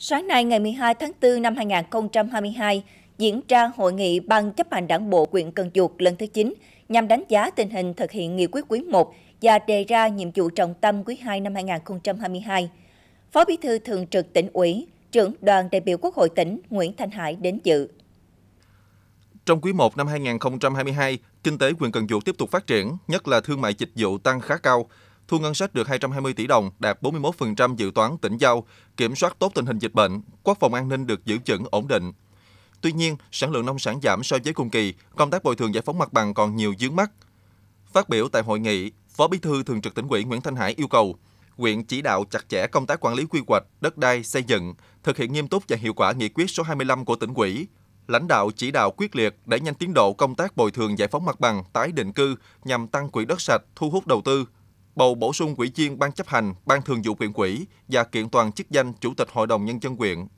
Sáng nay ngày 12 tháng 4 năm 2022, diễn ra hội nghị Ban chấp hành đảng bộ quyện Cần Duộc lần thứ 9 nhằm đánh giá tình hình thực hiện nghị quyết quý 1 và đề ra nhiệm vụ trọng tâm quý 2 năm 2022. Phó Bí thư Thường trực tỉnh ủy, trưởng đoàn đại biểu Quốc hội tỉnh Nguyễn Thanh Hải đến dự. Trong quý 1 năm 2022, kinh tế huyện Cần Duộc tiếp tục phát triển, nhất là thương mại dịch vụ tăng khá cao, thu ngân sách được 220 tỷ đồng, đạt 41% dự toán tỉnh giao, kiểm soát tốt tình hình dịch bệnh, quốc phòng an ninh được giữ vững ổn định. Tuy nhiên, sản lượng nông sản giảm so với cùng kỳ, công tác bồi thường giải phóng mặt bằng còn nhiều dướng mắt. Phát biểu tại hội nghị, Phó Bí thư Thường trực tỉnh ủy Nguyễn Thanh Hải yêu cầu huyện chỉ đạo chặt chẽ công tác quản lý quy hoạch, đất đai, xây dựng, thực hiện nghiêm túc và hiệu quả nghị quyết số 25 của tỉnh ủy. Lãnh đạo chỉ đạo quyết liệt đẩy nhanh tiến độ công tác bồi thường giải phóng mặt bằng, tái định cư nhằm tăng quỹ đất sạch, thu hút đầu tư, bầu bổ sung quỹ viên ban chấp hành, ban thường vụ huyện quỹ và kiện toàn chức danh chủ tịch hội đồng nhân dân quyện.